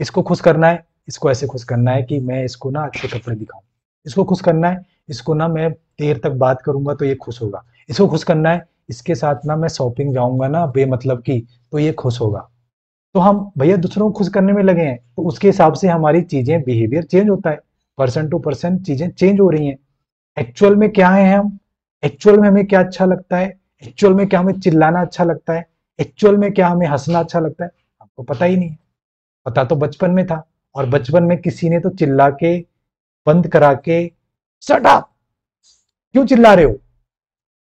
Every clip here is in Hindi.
इसको खुश करना है इसको ऐसे खुश करना है कि मैं इसको ना अच्छे कपड़े दिखाऊं इसको खुश करना है इसको ना मैं देर तक बात करूंगा तो ये खुश होगा इसको खुश करना है इसके साथ ना मैं शॉपिंग जाऊंगा ना बेमतलब की तो ये खुश होगा तो हम भैया दूसरों को खुश करने में लगे हैं तो उसके हिसाब से हमारी चीजें बिहेवियर चेंज होता है पर्सन टू पर्सन चीजें चेंज हो रही हैं एक्चुअल में क्या है हम एक्चुअल में हमें क्या अच्छा लगता है एक्चुअल में क्या हमें चिल्लाना अच्छा लगता है एक्चुअल में क्या हमें हंसना अच्छा लगता है आपको पता ही नहीं है पता तो बचपन में था और बचपन में किसी ने तो चिल्ला के बंद करा के सटा क्यों चिल्ला रहे हो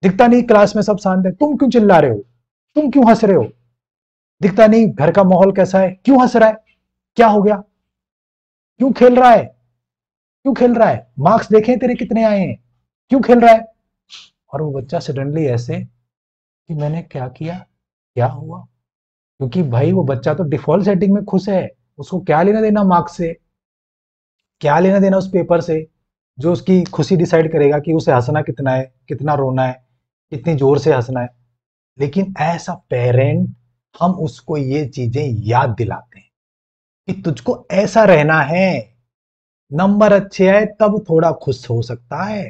दिखता नहीं क्लास में सब शांत है तुम क्यों चिल्ला रहे हो तुम क्यों हंस रहे हो दिखता नहीं घर का माहौल कैसा है क्यों हंस रहा है क्या हो गया क्यों खेल रहा है क्यों खेल रहा है मार्क्स देखे तेरे कितने आए हैं क्यों खेल रहा है और वो बच्चा सडनली ऐसे कि मैंने क्या किया क्या हुआ क्योंकि भाई वो हम्म। बच्चा तो डिफॉल्ट सेटिंग में खुश है उसको क्या लेना देना मार्क्स से क्या लेना देना उस पेपर से जो उसकी खुशी डिसाइड करेगा कि उसे हंसना कितना है कितना रोना है कितनी जोर से हंसना है लेकिन ऐसा पेरेंट हम उसको ये चीजें याद दिलाते हैं कि तुझको ऐसा रहना है नंबर अच्छे आए तब थोड़ा खुश हो सकता है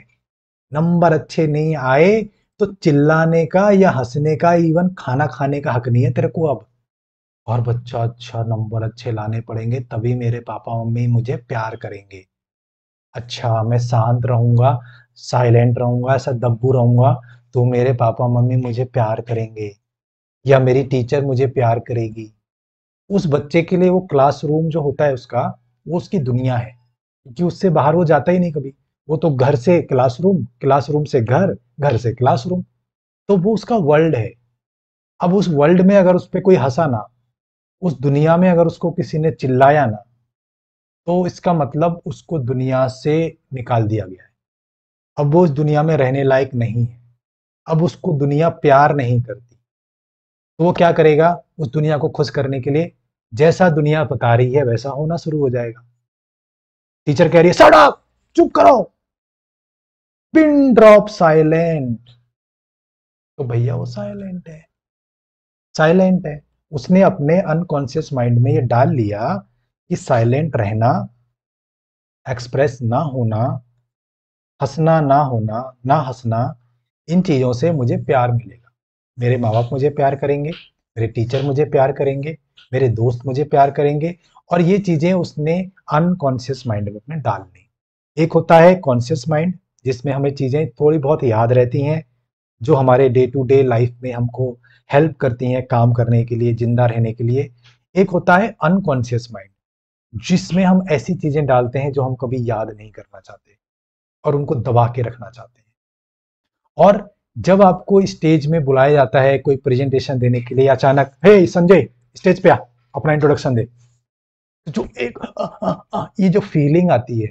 नंबर अच्छे नहीं आए तो चिल्लाने का या हंसने का इवन खाना खाने का हक नहीं है तेरे को अब और बच्चा अच्छा नंबर अच्छे लाने पड़ेंगे तभी मेरे पापा मम्मी मुझे प्यार करेंगे अच्छा मैं शांत रहूंगा साइलेंट रहूंगा ऐसा दब्बू रहूंगा तो मेरे पापा मम्मी मुझे प्यार करेंगे या मेरी टीचर मुझे प्यार करेगी उस बच्चे के लिए वो क्लासरूम जो होता है उसका वो उसकी दुनिया है क्योंकि उससे बाहर वो जाता ही नहीं कभी वो तो घर से क्लासरूम क्लासरूम से घर घर से क्लासरूम तो वो उसका वर्ल्ड है अब उस वर्ल्ड में अगर उस पर कोई हंसा ना उस दुनिया में अगर उसको किसी ने चिल्लाया ना तो इसका मतलब उसको दुनिया से निकाल दिया गया है अब वो इस दुनिया में रहने लायक नहीं है अब उसको दुनिया प्यार नहीं करती तो वो क्या करेगा उस दुनिया को खुश करने के लिए जैसा दुनिया बता रही है वैसा होना शुरू हो जाएगा टीचर कह रही है सड़ा चुप करो पिन ड्रॉप साइलेंट तो भैया वो साइलेंट है साइलेंट है उसने अपने अनकॉन्शियस माइंड में ये डाल लिया कि साइलेंट रहना एक्सप्रेस ना होना हंसना ना होना ना हंसना इन चीज़ों से मुझे प्यार मिलेगा मेरे माँ बाप मुझे प्यार करेंगे मेरे टीचर मुझे प्यार करेंगे मेरे दोस्त मुझे प्यार करेंगे और ये चीज़ें उसने अनकॉन्शियस माइंड में अपने डाल ली एक होता है कॉन्शियस माइंड जिसमें हमें चीज़ें थोड़ी बहुत याद रहती हैं जो हमारे डे टू डे लाइफ में हमको हेल्प करती हैं काम करने के लिए जिंदा रहने के लिए एक होता है अनकॉन्शियस माइंड जिसमें हम ऐसी चीजें डालते हैं जो हम कभी याद नहीं करना चाहते और उनको दबा के रखना चाहते हैं और जब आपको स्टेज में बुलाया जाता है कोई प्रेजेंटेशन देने के लिए अचानक हे संजय स्टेज पे आ अपना इंट्रोडक्शन दे तो जो एक आ, आ, आ, ये जो फीलिंग आती है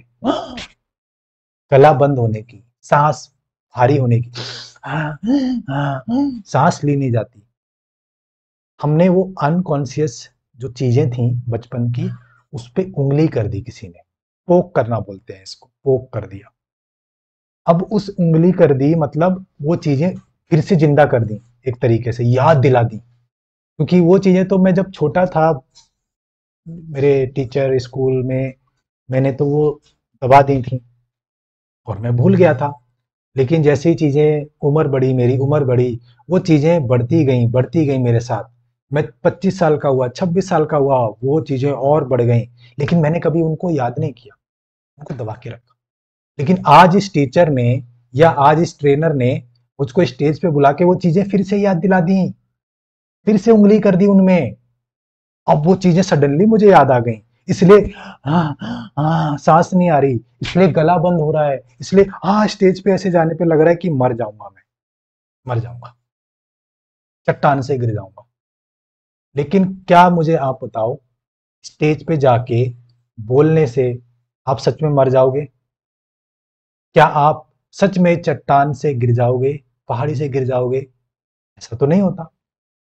गला बंद होने की सांस भारी होने की सांस ली नहीं जाती हमने वो अनकॉन्सियस जो चीज़ें थी बचपन की उस पर उंगली कर दी किसी ने पोक करना बोलते हैं इसको पोक कर दिया अब उस उंगली कर दी मतलब वो चीज़ें फिर से जिंदा कर दी एक तरीके से याद दिला दी क्योंकि वो चीज़ें तो मैं जब छोटा था मेरे टीचर स्कूल में मैंने तो वो दबा दी थी और मैं भूल गया था लेकिन जैसी चीज़ें उम्र बढ़ी मेरी उम्र बढ़ी वो चीज़ें बढ़ती गई बढ़ती गई मेरे साथ मैं पच्चीस साल का हुआ छब्बीस साल का हुआ वो चीज़ें और बढ़ गई लेकिन मैंने कभी उनको याद नहीं किया उनको दबा के रखा लेकिन आज इस टीचर ने या आज इस ट्रेनर ने मुझको स्टेज पे बुला के वो चीज़ें फिर से याद दिला दी फिर से उंगली कर दी उनमें अब वो चीज़ें सडनली मुझे याद आ गई इसलिए हाँ, हाँ, सांस नहीं आ रही इसलिए गला बंद हो रहा है इसलिए हाँ स्टेज पे ऐसे जाने पे लग रहा है कि मर जाऊंगा मैं मर जाऊंगा चट्टान से गिर जाऊंगा लेकिन क्या मुझे आप बताओ स्टेज पे जाके बोलने से आप सच में मर जाओगे क्या आप सच में चट्टान से गिर जाओगे पहाड़ी से गिर जाओगे ऐसा तो नहीं होता